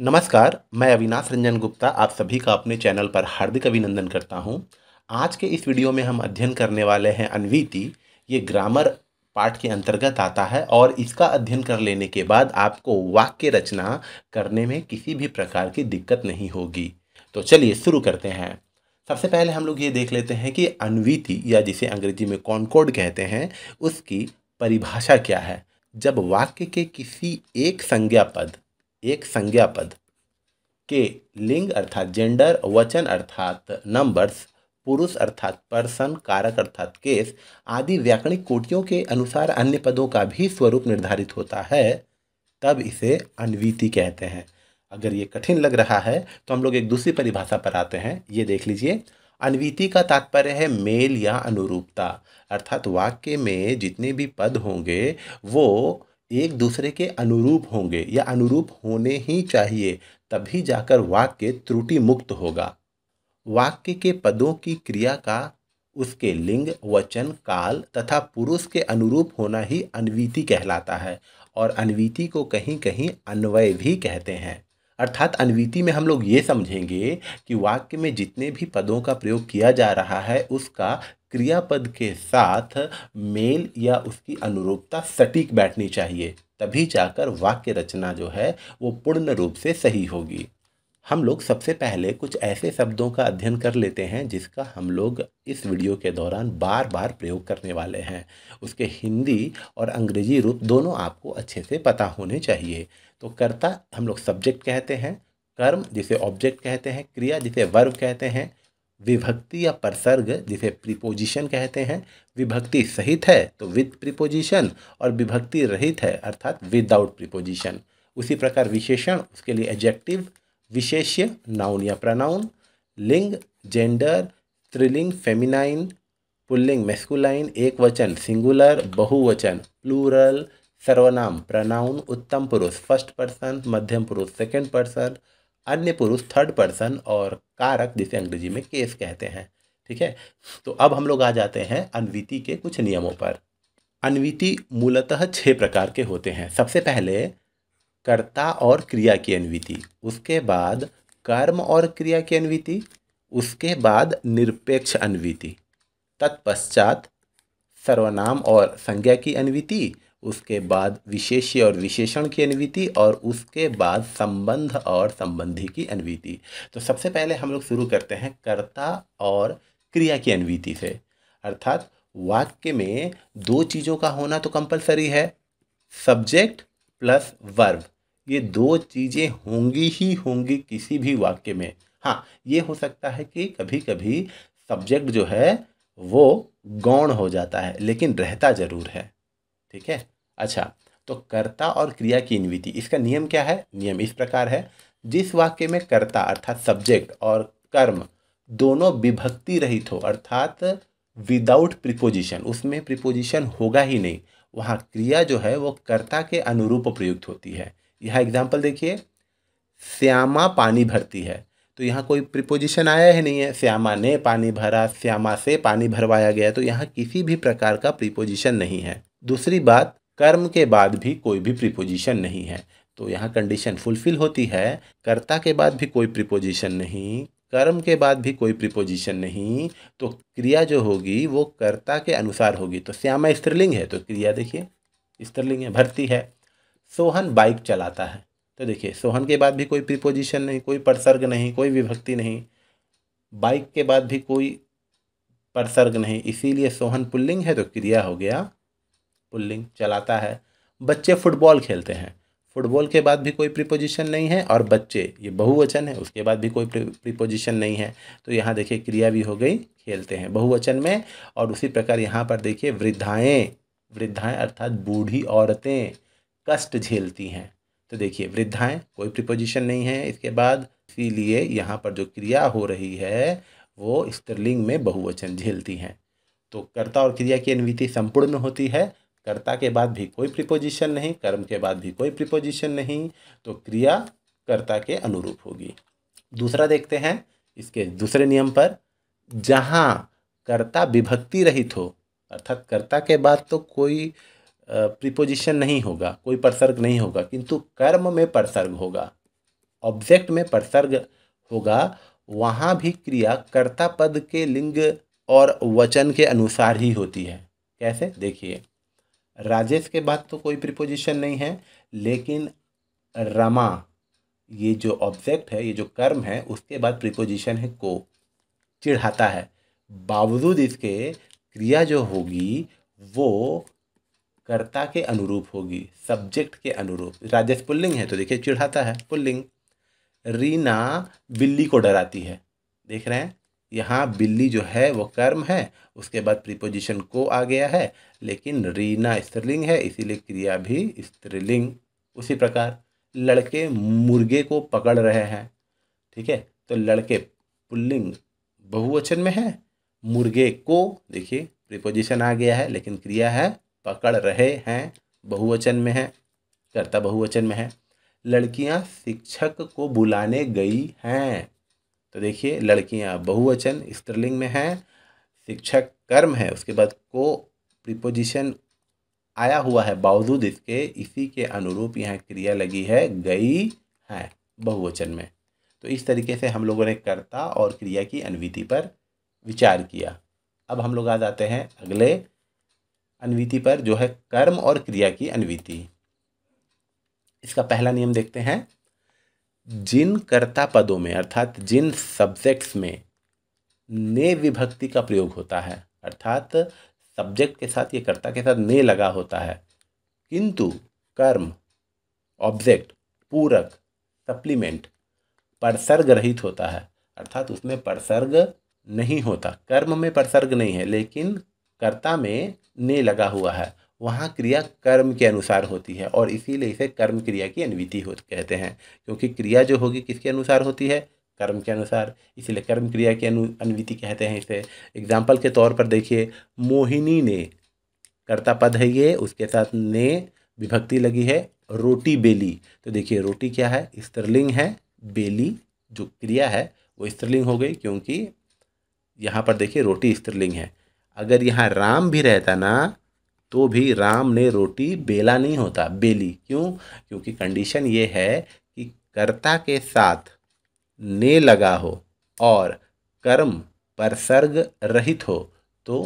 नमस्कार मैं अविनाश रंजन गुप्ता आप सभी का अपने चैनल पर हार्दिक अभिनंदन करता हूं। आज के इस वीडियो में हम अध्ययन करने वाले हैं अनवीति ये ग्रामर पाठ के अंतर्गत आता है और इसका अध्ययन कर लेने के बाद आपको वाक्य रचना करने में किसी भी प्रकार की दिक्कत नहीं होगी तो चलिए शुरू करते हैं सबसे पहले हम लोग ये देख लेते हैं कि अनवीति या जिसे अंग्रेजी में कॉनकोड कहते हैं उसकी परिभाषा क्या है जब वाक्य के किसी एक संज्ञा पद एक संज्ञा पद के लिंग अर्थात जेंडर वचन अर्थात नंबर्स पुरुष अर्थात पर्सन कारक अर्थात केस आदि व्याकरणिक कोटियों के अनुसार अन्य पदों का भी स्वरूप निर्धारित होता है तब इसे अनवीति कहते हैं अगर ये कठिन लग रहा है तो हम लोग एक दूसरी परिभाषा पर आते हैं ये देख लीजिए अनवीति का तात्पर्य है मेल या अनुरूपता अर्थात वाक्य में जितने भी पद होंगे वो एक दूसरे के अनुरूप होंगे या अनुरूप होने ही चाहिए तभी जाकर वाक्य त्रुटि मुक्त होगा वाक्य के पदों की क्रिया का उसके लिंग वचन काल तथा पुरुष के अनुरूप होना ही अनवीति कहलाता है और अनवीति को कहीं कहीं अन्वय भी कहते हैं अर्थात अनवीति में हम लोग ये समझेंगे कि वाक्य में जितने भी पदों का प्रयोग किया जा रहा है उसका क्रियापद के साथ मेल या उसकी अनुरूपता सटीक बैठनी चाहिए तभी जाकर वाक्य रचना जो है वो पूर्ण रूप से सही होगी हम लोग सबसे पहले कुछ ऐसे शब्दों का अध्ययन कर लेते हैं जिसका हम लोग इस वीडियो के दौरान बार बार प्रयोग करने वाले हैं उसके हिंदी और अंग्रेजी रूप दोनों आपको अच्छे से पता होने चाहिए तो कर्ता हम लोग सब्जेक्ट कहते हैं कर्म जिसे ऑब्जेक्ट कहते हैं क्रिया जिसे वर्ब कहते हैं विभक्ति या परसर्ग जिसे प्रीपोजिशन कहते हैं विभक्ति सहित है तो विद प्रीपोजिशन और विभक्ति रहित है अर्थात विदाउट प्रीपोजिशन उसी प्रकार विशेषण उसके लिए एडजेक्टिव विशेष्य नाउन या प्रनाउन लिंग जेंडर त्रिलिंग फेमिनाइन पुल्लिंग मेस्कुलाइन एक वचन सिंगुलर बहुवचन प्लूरल सर्वनाम प्रनाउन उत्तम पुरुष फर्स्ट पर्सन मध्यम पुरुष सेकेंड पर्सन अन्य पुरुष थर्ड पर्सन और कारक जिसे अंग्रेजी में केस कहते हैं ठीक है तो अब हम लोग आ जाते हैं अनविति के कुछ नियमों पर अनविति मूलतः छः प्रकार के होते हैं सबसे पहले कर्ता और क्रिया की अनविति उसके बाद कर्म और क्रिया की अनविति उसके बाद निरपेक्ष अनविति तत्पश्चात सर्वनाम और संज्ञा की अनविति उसके बाद विशेष्य और विशेषण की अन्विति और उसके बाद संबंध और संबंधी की अन्विति तो सबसे पहले हम लोग शुरू करते हैं कर्ता और क्रिया की अन्विति से अर्थात वाक्य में दो चीज़ों का होना तो कंपलसरी है सब्जेक्ट प्लस वर्ब ये दो चीज़ें होंगी ही होंगी किसी भी वाक्य में हाँ ये हो सकता है कि कभी कभी सब्जेक्ट जो है वो गौण हो जाता है लेकिन रहता ज़रूर है ठीक है अच्छा तो कर्ता और क्रिया की इन्विति इसका नियम क्या है नियम इस प्रकार है जिस वाक्य में कर्ता अर्थात सब्जेक्ट और कर्म दोनों विभक्ति रहित हो अर्थात विदाउट प्रिपोजिशन उसमें प्रिपोजिशन होगा ही नहीं वहाँ क्रिया जो है वो कर्ता के अनुरूप प्रयुक्त होती है यहाँ एग्जाम्पल देखिए श्यामा पानी भरती है तो यहाँ कोई प्रिपोजिशन आया ही नहीं है श्यामा ने पानी भरा श्यामा से पानी भरवाया गया तो यहाँ किसी भी प्रकार का प्रिपोजिशन नहीं है दूसरी बात कर्म के बाद भी कोई भी प्रीपोजिशन नहीं है तो यहाँ कंडीशन फुलफिल होती है कर्ता के बाद भी कोई प्रीपोजिशन नहीं कर्म के बाद भी कोई प्रीपोजिशन नहीं तो क्रिया जो होगी वो कर्ता के अनुसार होगी तो श्यामा स्त्रीलिंग है तो क्रिया देखिए स्त्रीलिंग है भर्ती है सोहन बाइक चलाता है तो देखिए सोहन के बाद भी कोई प्रीपोजिशन नहीं कोई परसर्ग नहीं कोई विभक्ति नहीं बाइक के बाद भी कोई परसर्ग नहीं इसीलिए सोहन पुल्लिंग है तो क्रिया हो गया पुल्लिंग चलाता है बच्चे फुटबॉल खेलते हैं फुटबॉल के बाद भी कोई प्रीपोजिशन नहीं है और बच्चे ये बहुवचन है उसके बाद भी कोई प्रीपोजिशन नहीं है तो यहाँ देखिए क्रिया भी हो गई खेलते हैं बहुवचन में और उसी प्रकार यहाँ पर देखिए वृद्धाएँ वृद्धाएँ अर्थात बूढ़ी औरतें कष्ट झेलती हैं तो देखिए वृद्धाएँ कोई प्रिपोजिशन नहीं है इसके बाद इसीलिए यहाँ पर जो क्रिया हो रही है वो स्त्रीलिंग में बहुवचन झेलती हैं तो कर्ता और क्रिया की अनुमिति संपूर्ण होती है कर्ता के बाद भी कोई प्रिपोजिशन नहीं कर्म के बाद भी कोई प्रिपोजिशन नहीं तो क्रिया कर्ता के अनुरूप होगी दूसरा देखते हैं इसके दूसरे नियम पर जहाँ कर्ता विभक्ति रहित हो अर्थात कर्ता के बाद तो कोई प्रिपोजिशन नहीं होगा कोई प्रसर्ग नहीं होगा किंतु कर्म में प्रसर्ग होगा ऑब्जेक्ट में प्रसर्ग होगा वहाँ भी क्रिया कर्ता पद के लिंग और वचन के अनुसार ही होती है कैसे देखिए राजेश के बाद तो कोई प्रिपोजिशन नहीं है लेकिन रमा ये जो ऑब्जेक्ट है ये जो कर्म है उसके बाद प्रिपोजिशन है को चिढ़ाता है बावजूद इसके क्रिया जो होगी वो कर्ता के अनुरूप होगी सब्जेक्ट के अनुरूप राजेश पुल्लिंग है तो देखिए चिढ़ाता है पुल्लिंग रीना बिल्ली को डराती है देख रहे हैं यहाँ बिल्ली जो है वो कर्म है उसके बाद प्रीपोजिशन को आ गया है लेकिन रीना स्त्रीलिंग है इसीलिए क्रिया भी स्त्रीलिंग उसी प्रकार लड़के मुर्गे को पकड़ रहे हैं ठीक है तो लड़के पुल्लिंग बहुवचन में है मुर्गे को देखिए प्रीपोजिशन आ गया है लेकिन क्रिया है पकड़ रहे हैं बहुवचन में है कर्ता बहुवचन में है लड़कियां शिक्षक को बुलाने गई हैं तो देखिए लड़कियाँ बहुवचन स्त्रीलिंग में है शिक्षक कर्म है उसके बाद को प्रिपोजिशन आया हुआ है बावजूद इसके इसी के अनुरूप यहाँ क्रिया लगी है गई है बहुवचन में तो इस तरीके से हम लोगों ने कर्ता और क्रिया की अनविति पर विचार किया अब हम लोग आ जाते हैं अगले अनविति पर जो है कर्म और क्रिया की अनविति इसका पहला नियम देखते हैं जिन कर्ता पदों में अर्थात जिन सब्जेक्ट्स में ने विभक्ति का प्रयोग होता है अर्थात सब्जेक्ट के साथ ये कर्ता के साथ ने लगा होता है किंतु कर्म ऑब्जेक्ट पूरक सप्लीमेंट परसर्ग रहित होता है अर्थात उसमें परसर्ग नहीं होता कर्म में परसर्ग नहीं है लेकिन कर्ता में ने लगा हुआ है वहाँ क्रिया कर्म के अनुसार होती है और इसीलिए इसे कर्म क्रिया की अनुविधि हो कहते हैं क्योंकि क्रिया जो होगी किसके अनुसार होती है कर्म के अनुसार इसीलिए कर्म क्रिया की अनु कहते हैं इसे एग्जाम्पल के तौर पर देखिए मोहिनी ने कर्ता पद है ये उसके साथ ने विभक्ति लगी है रोटी बेली तो देखिए रोटी क्या है स्त्रीलिंग है बेली जो क्रिया है वो स्त्रीलिंग हो गई क्योंकि यहाँ पर देखिए रोटी स्त्रीलिंग है अगर यहाँ राम भी रहता ना तो भी राम ने रोटी बेला नहीं होता बेली क्यों क्योंकि कंडीशन ये है कि कर्ता के साथ ने लगा हो और कर्म परसर्ग रहित हो तो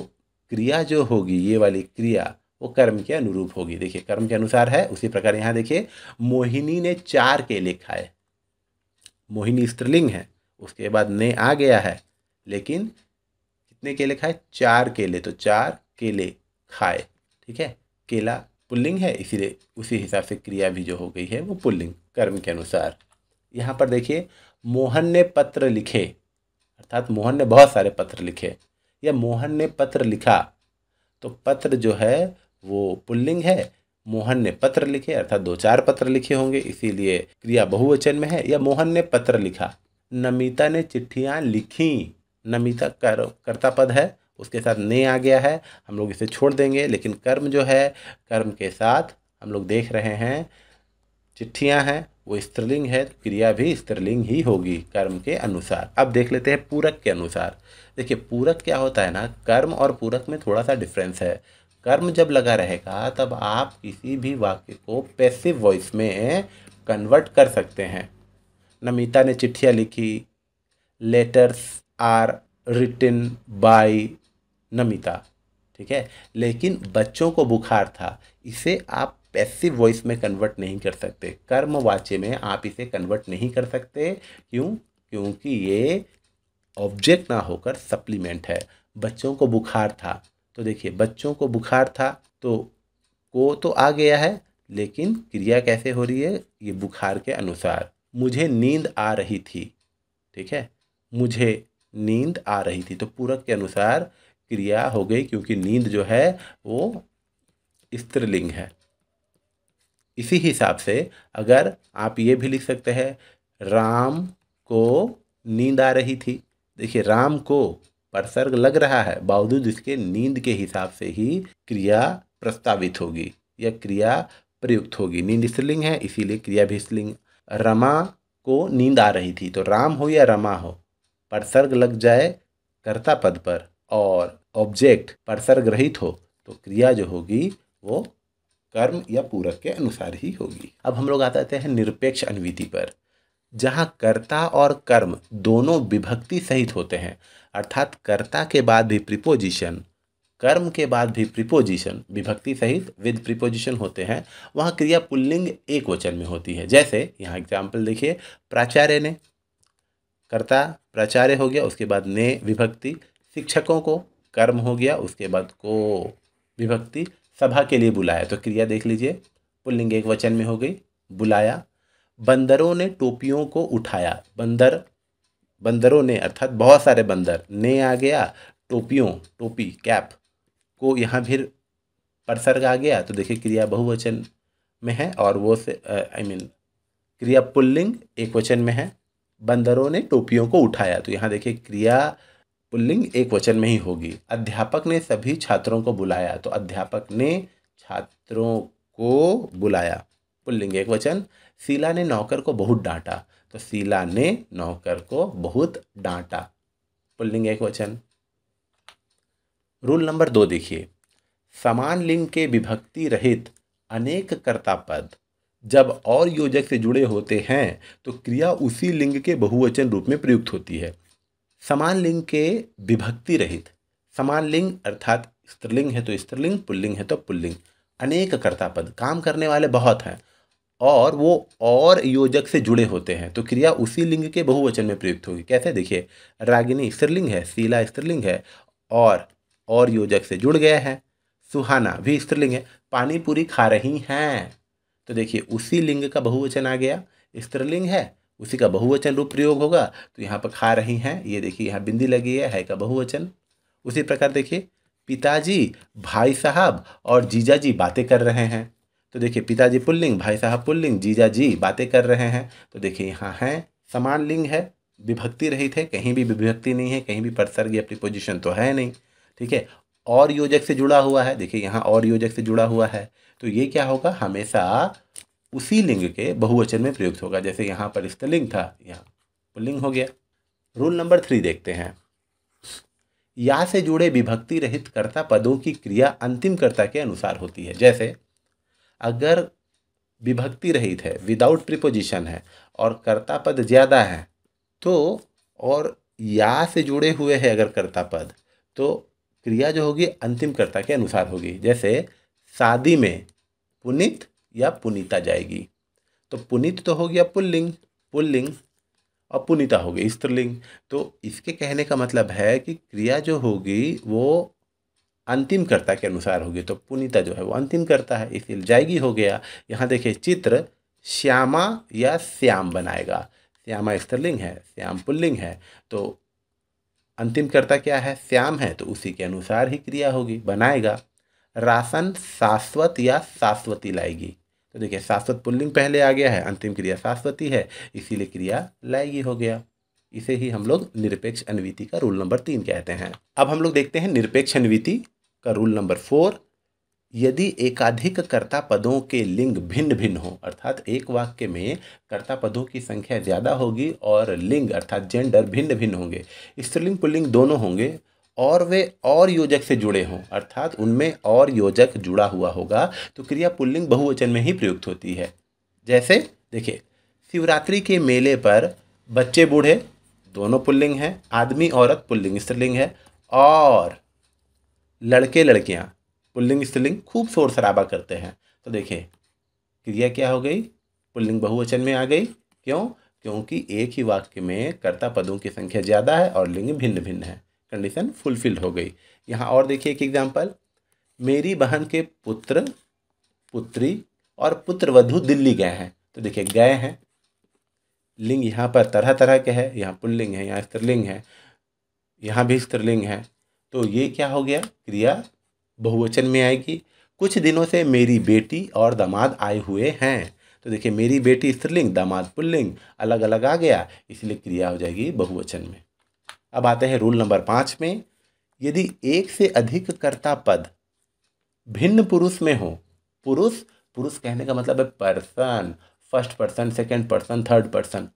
क्रिया जो होगी ये वाली क्रिया वो कर्म के अनुरूप होगी देखिए कर्म के अनुसार है उसी प्रकार यहाँ देखिए मोहिनी ने चार केले खाए मोहिनी स्त्रीलिंग है उसके बाद ने आ गया है लेकिन कितने केले खाए चार केले तो चार केले खाए ठीक है केला पुल्लिंग है इसीलिए उसी हिसाब से क्रिया भी जो हो गई है वो पुल्लिंग कर्म के अनुसार यहाँ पर देखिए मोहन ने पत्र लिखे अर्थात मोहन ने बहुत सारे पत्र लिखे या मोहन ने पत्र लिखा तो पत्र जो है वो पुल्लिंग है मोहन ने पत्र लिखे अर्थात दो चार पत्र लिखे होंगे इसीलिए क्रिया बहुवचन में है या मोहन ने पत्र लिखा नमिता ने चिट्ठियाँ लिखी नमिता कर, कर्ता पद है उसके साथ ने आ गया है हम लोग इसे छोड़ देंगे लेकिन कर्म जो है कर्म के साथ हम लोग देख रहे हैं चिट्ठियाँ हैं वो स्त्रीलिंग है तो क्रिया भी स्त्रीलिंग ही होगी कर्म के अनुसार अब देख लेते हैं पूरक के अनुसार देखिए पूरक क्या होता है ना कर्म और पूरक में थोड़ा सा डिफरेंस है कर्म जब लगा रहेगा तब आप किसी भी वाक्य को पैसिव वॉइस में कन्वर्ट कर सकते हैं नमिता ने चिट्ठियाँ लिखी letters are written by Namita ठीक है लेकिन बच्चों को बुखार था इसे आप पैसिव वॉइस में कन्वर्ट नहीं कर सकते कर्म वाच्य में आप इसे कन्वर्ट नहीं कर सकते क्यों क्योंकि ये ऑब्जेक्ट ना होकर सप्लीमेंट है बच्चों को बुखार था तो देखिए बच्चों को बुखार था तो को तो आ गया है लेकिन क्रिया कैसे हो रही है ये बुखार के अनुसार मुझे नींद आ रही थी ठीक है मुझे नींद आ रही थी तो पूरक के अनुसार क्रिया हो गई क्योंकि नींद जो है वो स्त्रीलिंग है इसी हिसाब से अगर आप ये भी लिख सकते हैं राम को नींद आ रही थी देखिए राम को परसर्ग लग रहा है बावजूद इसके नींद के हिसाब से ही क्रिया प्रस्तावित होगी या क्रिया प्रयुक्त होगी नींद स्त्रीलिंग है इसीलिए क्रिया भी स्त्रीलिंग रमा को नींद आ रही थी तो राम हो या रमा हो परसर्ग लग जाए कर्ता पद पर और ऑब्जेक्ट परसर ग्रहित हो तो क्रिया जो होगी वो कर्म या पूरक के अनुसार ही होगी अब हम लोग आते हैं निरपेक्ष अनुविधि पर जहाँ कर्ता और कर्म दोनों विभक्ति सहित होते हैं अर्थात कर्ता के बाद भी प्रिपोजिशन कर्म के बाद भी प्रिपोजिशन विभक्ति सहित विद प्रिपोजिशन होते हैं वहाँ क्रिया पुल्लिंग एक वचन में होती है जैसे यहाँ एग्जाम्पल देखिए प्राचार्य ने कर्ता प्राचार्य हो गया उसके बाद ने विभक्ति शिक्षकों को कर्म हो गया उसके बाद को विभक्ति सभा के लिए बुलाया तो क्रिया देख लीजिए पुल्लिंग एक वचन में हो गई बुलाया बंदरों ने टोपियों को उठाया बंदर बंदरों ने अर्थात बहुत सारे बंदर ने आ गया टोपियों टोपी कैप को यहाँ फिर परसर्ग आ गया तो देखिए क्रिया बहुवचन में है और वो से आई मीन क्रिया पुल्लिंग एक वचन में है बंदरों ने टोपियों को उठाया तो यहाँ देखिए क्रिया पुल्लिंग एक वचन में ही होगी अध्यापक ने सभी छात्रों को बुलाया तो अध्यापक ने छात्रों को बुलाया पुल्लिंग एक वचन शीला ने नौकर को बहुत डांटा तो शीला ने नौकर को बहुत डांटा पुल्लिंग एक वचन रूल नंबर दो देखिए समान लिंग के विभक्ति रहित अनेक कर्ता पद जब और योजक से जुड़े होते हैं तो क्रिया उसी लिंग के बहुवचन रूप में प्रयुक्त होती है समान लिंग के विभक्ति रहित समान लिंग अर्थात स्त्रीलिंग है तो स्त्रीलिंग पुल्लिंग है तो पुल्लिंग अनेक कर्ता पद काम करने वाले बहुत हैं और वो और योजक से जुड़े होते हैं तो क्रिया उसी लिंग के बहुवचन में प्रयुक्त होगी कैसे देखिए रागिनी स्त्रीलिंग है शीला स्त्रीलिंग है और और योजक से जुड़ गया है सुहाना भी स्त्रीलिंग है पानीपुरी खा रही हैं तो देखिए उसी लिंग का बहुवचन आ गया स्त्रीलिंग है उसी का बहुवचन रूप प्रयोग होगा तो यहाँ पर खा रही हैं ये देखिए यहाँ बिंदी लगी है है का बहुवचन उसी प्रकार देखिए पिताजी भाई साहब और जीजा जी बातें कर रहे हैं तो देखिए पिताजी पुल्लिंग भाई साहब पुल्लिंग जीजा जी बातें कर रहे हैं तो देखिए यहाँ हैं समान लिंग है विभक्ति रहित है कहीं भी विभक्ति नहीं है कहीं भी परसर्ग या पोजिशन तो है नहीं ठीक है और योजक से जुड़ा हुआ है देखिए यहाँ और योजक से जुड़ा हुआ है तो ये क्या होगा हमेशा उसी लिंग के बहुवचन में प्रयुक्त होगा जैसे यहाँ पर स्त्रीलिंग था यहाँ पुल्लिंग हो गया रूल नंबर थ्री देखते हैं या से जुड़े विभक्ति रहित कर्ता पदों की क्रिया अंतिम कर्ता के अनुसार होती है जैसे अगर विभक्ति रहित है विदाउट प्रिपोजिशन है और कर्ता पद ज़्यादा है तो और या से जुड़े हुए हैं अगर कर्ता पद तो क्रिया जो होगी अंतिम कर्ता के अनुसार होगी जैसे शादी में पुनित या पुनीता जाएगी तो पुनित तो हो गया पुल्लिंग पुल्लिंग और पुनीता हो गई स्त्रीलिंग तो इसके कहने का मतलब है कि क्रिया जो होगी वो अंतिम कर्ता के अनुसार होगी तो पुनीता जो है वो अंतिम कर्ता है इसलिए जाएगी हो गया यहाँ देखिए चित्र श्यामा या श्याम बनाएगा श्यामा स्त्रीलिंग है श्याम पुल्लिंग है तो अंतिम कर्ता क्या है श्याम है तो उसी के अनुसार ही क्रिया होगी बनाएगा राशन शाश्वत या शाश्वती लाएगी तो देखिए शाश्वत पुल्लिंग पहले आ गया है अंतिम क्रिया शाश्वती है इसीलिए क्रिया लाएगी हो गया इसे ही हम लोग निरपेक्ष अनविति का रूल नंबर तीन कहते हैं अब हम लोग देखते हैं निरपेक्ष अनविति का रूल नंबर फोर यदि एकाधिक कर्ता पदों के लिंग भिन्न भिन्न हो अर्थात एक वाक्य में कर्ता पदों की संख्या ज़्यादा होगी और लिंग अर्थात जेंडर भिन्न भिन्न होंगे स्त्रीलिंग पुल्लिंग दोनों होंगे और वे और योजक से जुड़े हों अर्थात उनमें और योजक जुड़ा हुआ होगा तो क्रिया पुल्लिंग बहुवचन में ही प्रयुक्त होती है जैसे देखिए शिवरात्रि के मेले पर बच्चे बूढ़े दोनों पुल्लिंग हैं आदमी औरत पुल्लिंग स्त्रीलिंग है और लड़के लड़कियां पुल्लिंग स्त्रीलिंग खूब शोर शराबा करते हैं तो देखिए क्रिया क्या हो गई पुल्लिंग बहुवचन में आ गई क्यों क्योंकि एक ही वाक्य में कर्ता पदों की संख्या ज़्यादा है और लिंग भिन्न भिन्न है कंडीशन फुलफिल हो गई यहाँ और देखिए एक एग्जाम्पल मेरी बहन के पुत्र पुत्री और पुत्रवधु दिल्ली गए हैं तो देखिए गए हैं लिंग यहाँ पर तरह तरह के है यहाँ पुल्लिंग है यहाँ स्त्रीलिंग है यहाँ भी स्त्रीलिंग है तो ये क्या हो गया क्रिया बहुवचन में आएगी कुछ दिनों से मेरी बेटी और दामाद आए हुए हैं तो देखिए मेरी बेटी स्त्रीलिंग दामाद पुल्लिंग अलग अलग आ गया इसलिए क्रिया हो जाएगी बहुवचन में अब आते हैं रूल नंबर पाँच में यदि एक से अधिक कर्ता पद भिन्न पुरुष में हो पुरुष पुरुष कहने का मतलब है person first person second person third person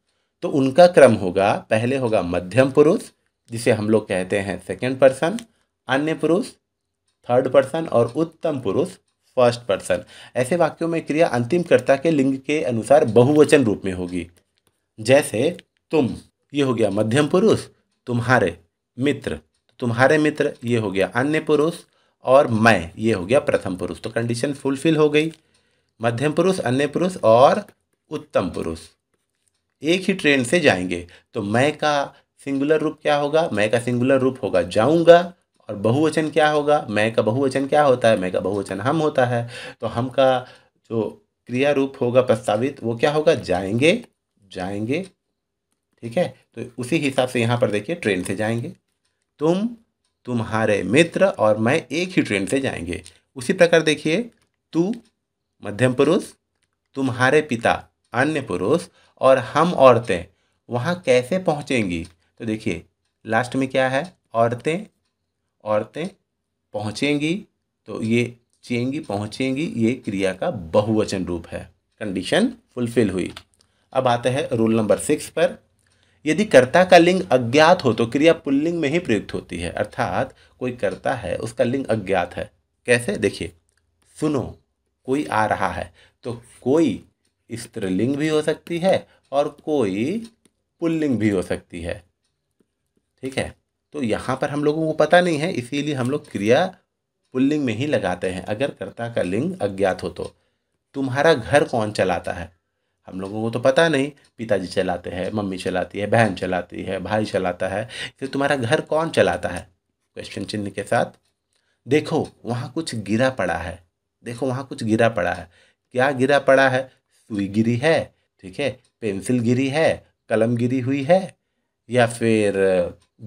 तो उनका क्रम होगा पहले होगा मध्यम पुरुष जिसे हम लोग कहते हैं सेकेंड पर्सन अन्य पुरुष थर्ड पर्सन और उत्तम पुरुष फर्स्ट पर्सन ऐसे वाक्यों में क्रिया अंतिम कर्ता के लिंग के अनुसार बहुवचन रूप में होगी जैसे तुम ये हो गया मध्यम पुरुष तुम्हारे मित्र तो तुम्हारे मित्र ये हो गया अन्य पुरुष और मैं ये हो गया प्रथम पुरुष तो कंडीशन फुलफिल हो गई मध्यम पुरुष अन्य पुरुष और उत्तम पुरुष एक ही ट्रेन से जाएंगे तो मैं का सिंगुलर रूप क्या होगा मैं का सिंगुलर रूप होगा जाऊंगा और बहुवचन क्या होगा मैं का बहुवचन क्या होता है मैं का बहुवचन हम होता है तो हम का जो क्रिया रूप होगा प्रस्तावित वो क्या होगा जाएंगे जाएंगे ठीक है तो उसी हिसाब से यहाँ पर देखिए ट्रेन से जाएंगे तुम तुम्हारे मित्र और मैं एक ही ट्रेन से जाएंगे उसी प्रकार देखिए तू मध्यम पुरुष तुम्हारे पिता अन्य पुरुष और हम औरतें वहाँ कैसे पहुँचेंगी तो देखिए लास्ट में क्या है औरतें औरतें पहुँचेंगी तो ये चेंगी पहुँचेंगी ये क्रिया का बहुवचन रूप है कंडीशन फुलफिल हुई अब आते हैं रूल नंबर सिक्स पर यदि कर्ता का लिंग अज्ञात हो तो क्रिया पुल्लिंग में ही प्रयुक्त होती है अर्थात कोई कर्ता है उसका लिंग अज्ञात है कैसे देखिए सुनो कोई आ रहा है तो कोई स्त्रीलिंग भी हो सकती है और कोई पुल्लिंग भी हो सकती है ठीक है तो यहाँ पर हम लोगों को पता नहीं है इसीलिए हम लोग क्रिया पुल्लिंग में ही लगाते हैं अगर कर्ता का लिंग अज्ञात हो तो तुम्हारा घर कौन चलाता है हम लोगों को तो पता नहीं पिताजी चलाते हैं मम्मी चलाती है बहन चलाती है भाई चलाता है फिर तुम्हारा घर कौन चलाता है क्वेश्चन चिन्ह के साथ देखो वहाँ कुछ गिरा पड़ा है देखो वहाँ कुछ गिरा पड़ा है क्या गिरा पड़ा है सुई गिरी है ठीक है पेंसिल गिरी है कलम गिरी हुई है या फिर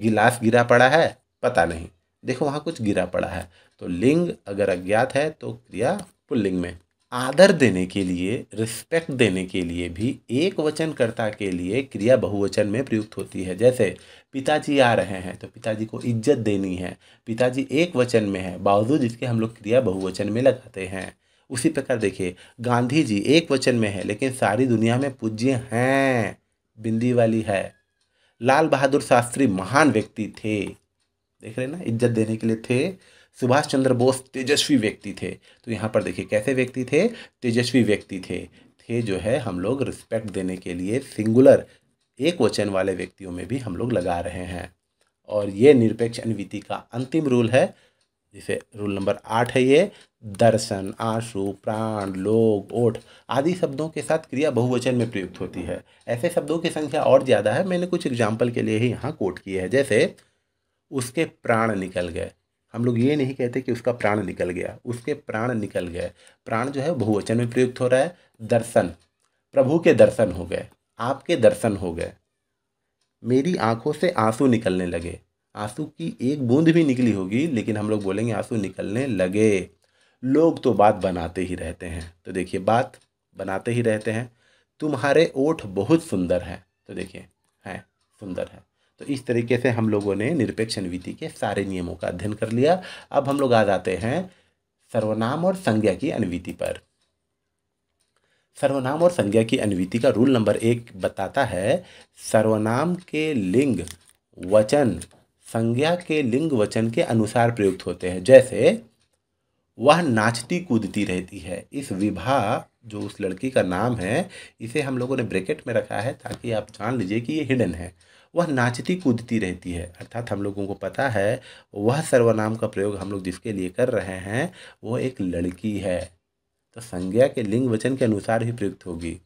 गिलास गिरा पड़ा है पता नहीं देखो वहाँ कुछ गिरा पड़ा है तो लिंग अगर अज्ञात है तो क्रिया पुल्लिंग में आदर देने के लिए रिस्पेक्ट देने के लिए भी एक वचनकर्ता के लिए क्रिया बहुवचन में प्रयुक्त होती है जैसे पिताजी आ रहे हैं तो पिताजी को इज्जत देनी है पिताजी एक वचन में है बावजूद इसके हम लोग क्रिया बहुवचन में लगाते हैं उसी प्रकार देखिए गांधी जी एक वचन में है लेकिन सारी दुनिया में पूज्य हैं बिंदी वाली है लाल बहादुर शास्त्री महान व्यक्ति थे देख रहे ना इज्जत देने के लिए थे सुभाष चंद्र बोस तेजस्वी व्यक्ति थे तो यहाँ पर देखिए कैसे व्यक्ति थे तेजस्वी व्यक्ति थे थे जो है हम लोग रिस्पेक्ट देने के लिए सिंगुलर एक वचन वाले व्यक्तियों में भी हम लोग लगा रहे हैं और ये निरपेक्ष अनुवीति का अंतिम रूल है जिसे रूल नंबर आठ है ये दर्शन आंसू प्राण लोग ओठ आदि शब्दों के साथ क्रिया बहुवचन में प्रयुक्त होती है ऐसे शब्दों की संख्या और ज़्यादा है मैंने कुछ एग्जाम्पल के लिए ही यहाँ कोट किए हैं जैसे उसके प्राण निकल गए हम लोग ये नहीं कहते कि उसका प्राण निकल गया उसके प्राण निकल गए प्राण जो है बहुवचन में प्रयुक्त हो रहा है दर्शन प्रभु के दर्शन हो गए आपके दर्शन हो गए मेरी आंखों से आंसू निकलने लगे आंसू की एक बूंद भी निकली होगी लेकिन हम लोग बोलेंगे आंसू निकलने लगे लोग तो बात बनाते ही रहते हैं तो देखिए बात बनाते ही रहते हैं तुम्हारे ओठ बहुत सुंदर हैं तो देखिए हैं सुंदर है तो इस तरीके से हम लोगों ने निरपेक्ष अनुविति के सारे नियमों का अध्ययन कर लिया अब हम लोग आ जाते हैं सर्वनाम और संज्ञा की अनुविति पर सर्वनाम और संज्ञा की अनुविति का रूल नंबर एक बताता है सर्वनाम के लिंग वचन संज्ञा के लिंग वचन के अनुसार प्रयुक्त होते हैं जैसे वह नाचती कूदती रहती है इस विभा जो उस लड़की का नाम है इसे हम लोगों ने ब्रैकेट में रखा है ताकि आप जान लीजिए कि ये हिडन है वह नाचती कूदती रहती है अर्थात हम लोगों को पता है वह सर्वनाम का प्रयोग हम लोग जिसके लिए कर रहे हैं वो एक लड़की है तो संज्ञा के लिंग वचन के अनुसार ही प्रयुक्त होगी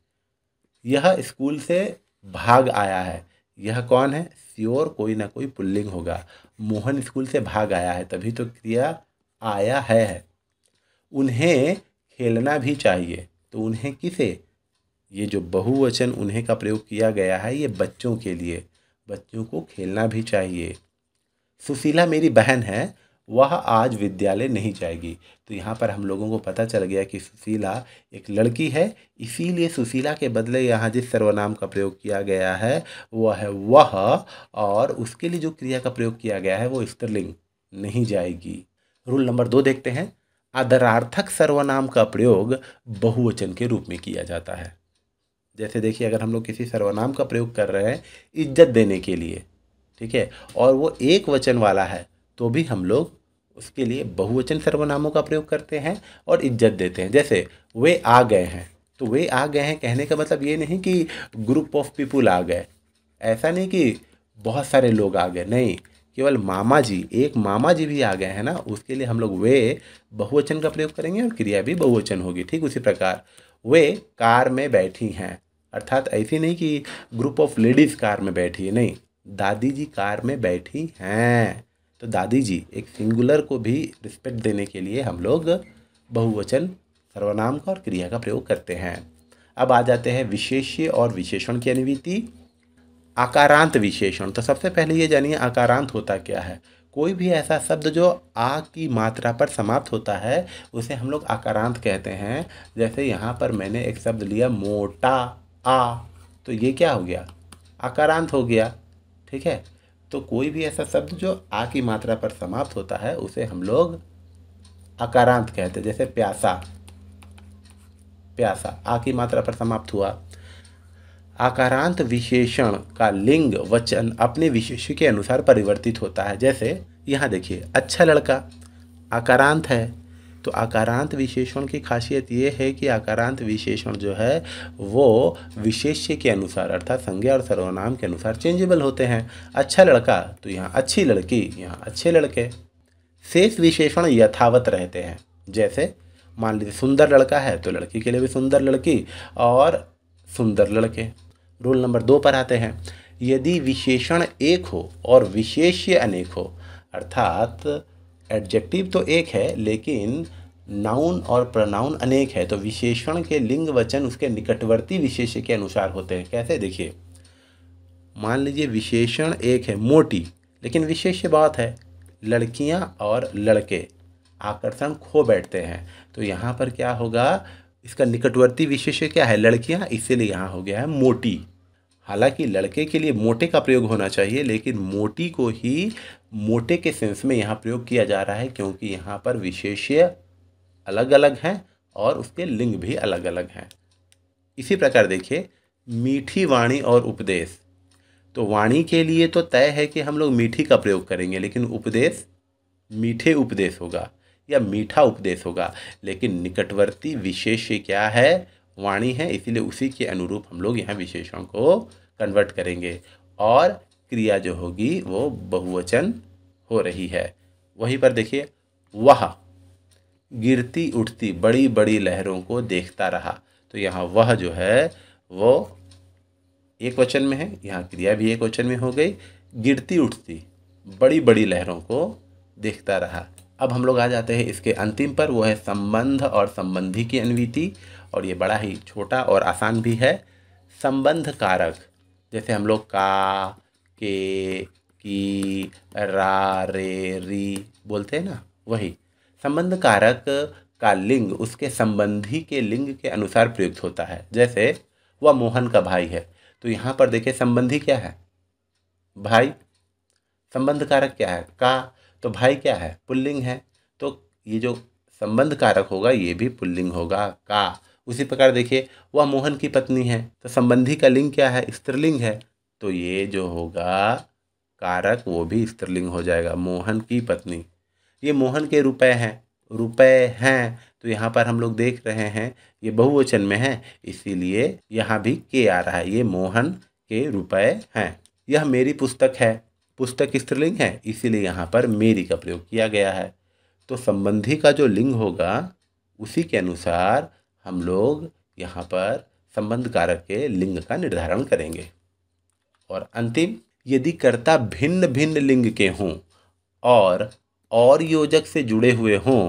यह स्कूल से भाग आया है यह कौन है श्योर कोई ना कोई पुल्लिंग होगा मोहन स्कूल से भाग आया है तभी तो क्रिया आया है उन्हें खेलना भी चाहिए तो उन्हें किसे ये जो बहुवचन उन्हें का प्रयोग किया गया है ये बच्चों के लिए बच्चों को खेलना भी चाहिए सुशीला मेरी बहन है वह आज विद्यालय नहीं जाएगी तो यहाँ पर हम लोगों को पता चल गया कि सुशीला एक लड़की है इसीलिए सुशीला के बदले यहाँ जिस सर्वनाम का प्रयोग किया गया है वह है वह और उसके लिए जो क्रिया का प्रयोग किया गया है वो स्त्रीलिंग नहीं जाएगी रूल नंबर दो देखते हैं आदरार्थक सर्वनाम का प्रयोग बहुवचन के रूप में किया जाता है जैसे देखिए अगर हम लोग किसी सर्वनाम का प्रयोग कर रहे हैं इज्जत देने के लिए ठीक है और वो एक वचन वाला है तो भी हम लोग उसके लिए बहुवचन सर्वनामों का प्रयोग करते हैं और इज्जत देते हैं जैसे वे आ गए हैं तो वे आ गए हैं कहने का मतलब ये नहीं कि ग्रुप ऑफ पीपुल आ गए ऐसा नहीं कि बहुत सारे लोग आ गए नहीं केवल मामा जी एक मामा जी भी आ गए हैं ना उसके लिए हम लोग वे बहुवचन का प्रयोग करेंगे और क्रिया भी बहुवचन होगी ठीक उसी प्रकार वे कार में बैठी हैं अर्थात ऐसी नहीं कि ग्रुप ऑफ लेडीज़ कार में बैठी है नहीं दादी जी कार में बैठी हैं तो दादी जी एक सिंगुलर को भी रिस्पेक्ट देने के लिए हम लोग बहुवचन सर्वनाम का और क्रिया का प्रयोग करते हैं अब आ जाते हैं विशेष्य और विशेषण की अनुभूति आकारांत विशेषण तो सबसे पहले ये जानिए आकारांत होता क्या है कोई भी ऐसा शब्द जो आ की मात्रा पर समाप्त होता है उसे हम लोग आकारांत कहते हैं जैसे यहाँ पर मैंने एक शब्द लिया मोटा आ तो ये क्या हो गया आकारांत हो गया ठीक है तो कोई भी ऐसा शब्द जो आ की मात्रा पर समाप्त होता है उसे हम लोग आकारांत कहते हैं जैसे प्यासा प्यासा आ की मात्रा पर समाप्त हुआ आकारांत विशेषण का लिंग वचन अपने विशेष के अनुसार परिवर्तित होता है जैसे यहाँ देखिए अच्छा लड़का आकारांत है तो आकारांत विशेषण की खासियत ये है कि आकारांत विशेषण जो है वो विशेष्य के अनुसार अर्थात संज्ञा और सर्वनाम के अनुसार चेंजेबल होते हैं अच्छा लड़का तो यहाँ अच्छी लड़की यहाँ अच्छे लड़के शेष विशेषण यथावत रहते हैं जैसे मान लीजिए सुंदर लड़का है तो लड़की के लिए भी सुंदर लड़की और सुंदर लड़के रूल नंबर दो पर आते हैं यदि विशेषण एक हो और विशेष्य अनेक हो अर्थात एडजेक्टिव तो एक है लेकिन नाउन और प्रनाउन अनेक है तो विशेषण के लिंग वचन उसके निकटवर्ती विशेष्य के अनुसार होते हैं कैसे देखिए मान लीजिए विशेषण एक है मोटी लेकिन विशेष्य बात है लड़कियां और लड़के आकर्षण खो बैठते हैं तो यहाँ पर क्या होगा इसका निकटवर्ती विशेष्य क्या है लड़कियाँ इसीलिए यहाँ हो गया है मोटी हालांकि लड़के के लिए मोटे का प्रयोग होना चाहिए लेकिन मोटी को ही मोटे के सेंस में यहाँ प्रयोग किया जा रहा है क्योंकि यहाँ पर विशेष्य अलग अलग हैं और उसके लिंग भी अलग अलग हैं इसी प्रकार देखिए मीठी वाणी और उपदेश तो वाणी के लिए तो तय है कि हम लोग मीठी का प्रयोग करेंगे लेकिन उपदेश मीठे उपदेश होगा या मीठा उपदेश होगा लेकिन निकटवर्ती विशेष क्या है वाणी है इसीलिए उसी के अनुरूप हम लोग यहाँ विशेषों को कन्वर्ट करेंगे और क्रिया जो होगी वो बहुवचन हो रही है वहीं पर देखिए वह गिरती उठती बड़ी बड़ी लहरों को देखता रहा तो यहाँ वह जो है वो एक वचन में है यहाँ क्रिया भी एक वचन में हो गई गिरती उठती बड़ी बड़ी लहरों को देखता रहा अब हम लोग आ जाते हैं इसके अंतिम पर वो है संबंध और संबंधी की अनवीति और ये बड़ा ही छोटा और आसान भी है संबंध कारक जैसे हम लोग का के की रा रे री बोलते हैं ना वही संबंध कारक का लिंग उसके संबंधी के लिंग के अनुसार प्रयुक्त होता है जैसे वह मोहन का भाई है तो यहाँ पर देखें संबंधी क्या है भाई संबंध कारक क्या है का तो भाई क्या है पुल्लिंग है तो ये जो संबंध कारक होगा ये भी पुल्लिंग होगा का उसी प्रकार देखिए वह मोहन की पत्नी है तो संबंधी का लिंग क्या है स्त्रीलिंग है तो ये जो होगा कारक वो भी स्त्रीलिंग हो जाएगा मोहन की पत्नी ये मोहन के रुपए हैं रुपए हैं तो यहाँ पर हम लोग देख रहे हैं ये बहुवचन में है इसीलिए यहाँ भी के आ रहा है ये मोहन के रुपए हैं यह मेरी पुस्तक है पुस्तक स्त्रीलिंग है इसीलिए यहाँ पर मेरी का प्रयोग किया गया है तो संबंधी का जो लिंग होगा उसी के अनुसार हम लोग यहाँ पर संबंध कारक के लिंग का निर्धारण करेंगे और अंतिम यदि कर्ता भिन्न भिन्न लिंग के हों और और योजक से जुड़े हुए हों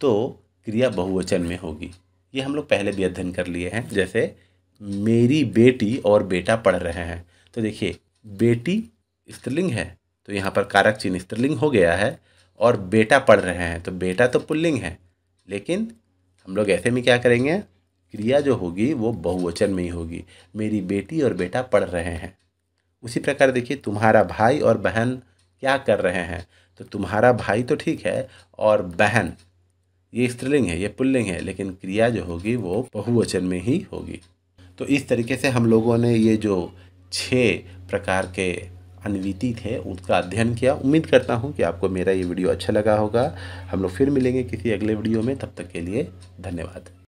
तो क्रिया बहुवचन में होगी ये हम लोग पहले भी अध्ययन कर लिए हैं जैसे मेरी बेटी और बेटा पढ़ रहे हैं तो देखिए बेटी स्त्रीलिंग है तो यहाँ पर कारक चिन्ह स्त्रीलिंग हो गया है और बेटा पढ़ रहे हैं तो बेटा तो पुल्लिंग है लेकिन हम लोग ऐसे में क्या करेंगे क्रिया जो होगी वो बहुवचन में ही होगी मेरी बेटी और बेटा पढ़ रहे हैं उसी प्रकार देखिए तुम्हारा भाई और बहन क्या कर रहे हैं तो तुम्हारा भाई तो ठीक है और बहन ये स्त्रीलिंग है ये पुल्लिंग है लेकिन क्रिया जो होगी वो बहुवचन में ही होगी तो इस तरीके से हम लोगों ने ये जो छः प्रकार के अनवीति थे उसका अध्ययन किया उम्मीद करता हूँ कि आपको मेरा ये वीडियो अच्छा लगा होगा हम लोग फिर मिलेंगे किसी अगले वीडियो में तब तक के लिए धन्यवाद